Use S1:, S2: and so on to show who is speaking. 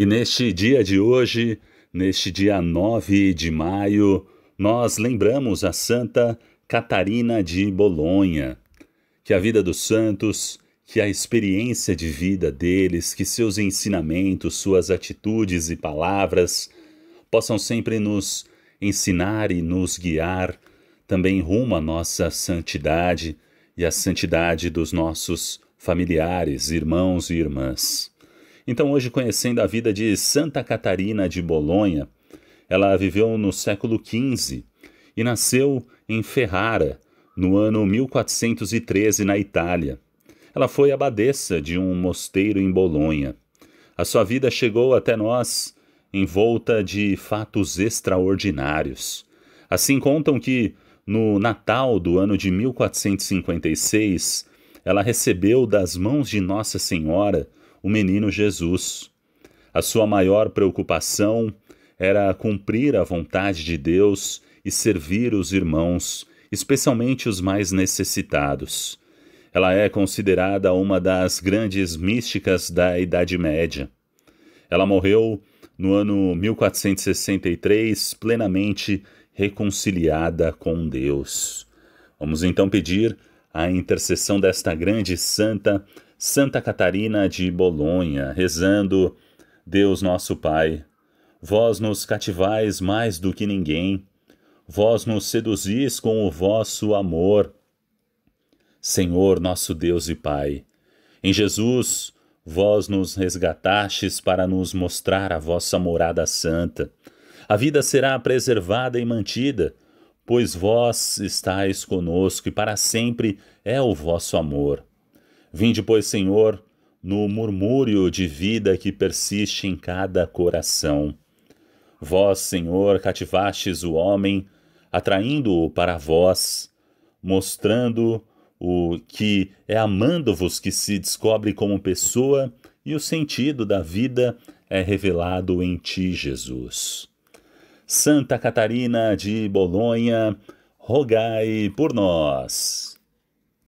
S1: E neste dia de hoje, neste dia 9 de maio, nós lembramos a Santa Catarina de Bolonha. Que a vida dos santos, que a experiência de vida deles, que seus ensinamentos, suas atitudes e palavras possam sempre nos ensinar e nos guiar também rumo à nossa santidade e à santidade dos nossos familiares, irmãos e irmãs. Então, hoje, conhecendo a vida de Santa Catarina de Bolonha, ela viveu no século XV e nasceu em Ferrara, no ano 1413, na Itália. Ela foi abadesa de um mosteiro em Bolonha. A sua vida chegou até nós envolta de fatos extraordinários. Assim contam que, no Natal do ano de 1456, ela recebeu das mãos de Nossa Senhora o menino Jesus. A sua maior preocupação era cumprir a vontade de Deus e servir os irmãos, especialmente os mais necessitados. Ela é considerada uma das grandes místicas da Idade Média. Ela morreu no ano 1463, plenamente reconciliada com Deus. Vamos então pedir a intercessão desta grande santa Santa Catarina de Bolonha, rezando: Deus nosso Pai, vós nos cativais mais do que ninguém, vós nos seduzis com o vosso amor. Senhor nosso Deus e Pai, em Jesus vós nos resgatastes para nos mostrar a vossa morada santa. A vida será preservada e mantida, pois vós estáis conosco e para sempre é o vosso amor. Vinde, pois, Senhor, no murmúrio de vida que persiste em cada coração. Vós, Senhor, cativastes o homem, atraindo-o para vós, mostrando o que é amando-vos que se descobre como pessoa e o sentido da vida é revelado em ti, Jesus. Santa Catarina de Bolonha, rogai por nós.